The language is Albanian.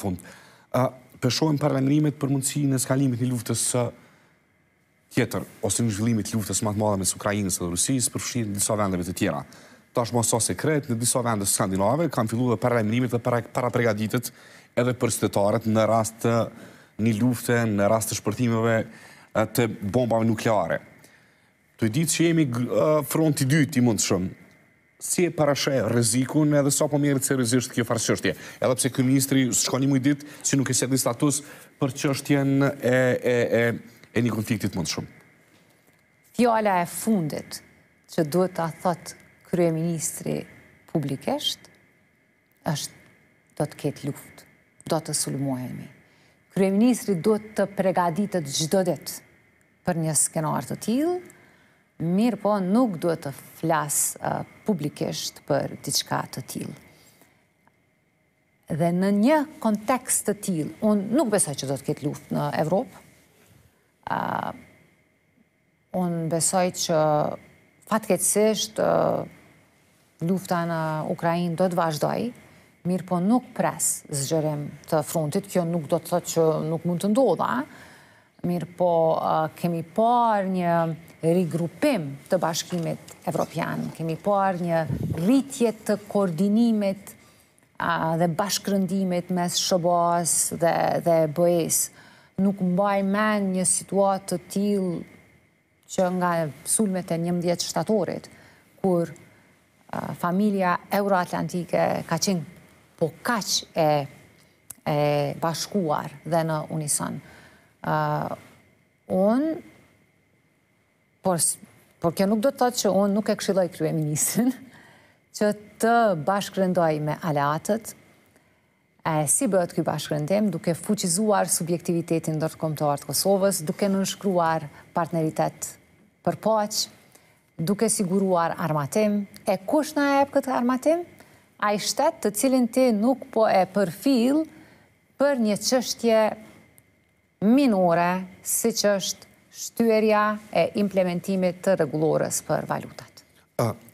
fund. Pëshohen parlamrimet për mundësi e skalimit një luftës tjetër, ose një zhvillimit luftës matë madhe mes Ukrajinës dhe Rusijës, përfshirë në disa vendeve të tjera. Ta është mëso sekret, në disa vende skandinave, kam fillu dhe parlamrimet dhe para pregaditet edhe për sëtetarët në rast një lufte, në rast të shpërtimeve të bombave nukleare. Të i ditë që jemi fronti dytë i mundë shumë, si e parashe rëzikun edhe sa po mjerit se kjo farësështje. Edhe pse kërë ministri shko një mujë ditë si nuk e sjetë një status për që është e, e një konfliktit mund shumë. Fjala e fundit që duhet të athot kërë ministri publikesht është do të ketë luft, do të sulmojemi. Kërë ministri duhet të pregaditët gjithë do ditë për një skenar të tjilë, Mirë po, nuk duhet të flasë uh, publikisht për diçka të tilë. Dhe në një kontekst të tilë, unë nuk besoj që do të ketë luft në Evropë. Uh, unë besoj që fatkecisht uh, lufta në Ukrajinë do të vazhdoj, mirë po nuk pres zgjerim të frontit, kjo nuk do të thot që nuk mund të ndodha, a? mirë po kemi parë një rigrupim të bashkimit evropian, kemi parë një rritje të koordinimit dhe bashkërëndimit mes shëbos dhe bëjës. Nuk mbaj men një situatë të tilë që nga sulmet e njëmdjetë shtatorit, kur familia Euroatlantike ka qenë po kaq e bashkuar dhe në unisonë unë, por, por kjo nuk do të thotë që unë nuk e këshiloj krye ministrin, që të bashkërëndoj me aleatët, e si bëhet këj bashkërëndim, duke fuqizuar subjektivitetin dërtë komtuar të Kosovës, duke nënshkruar partneritet për poqë, duke siguruar armatim, e kush në ebë këtë armatim? A i shtetë të cilin ti nuk po e përfil për një qështje minore, si që është shtyërja e implementimit të regulores për valutat.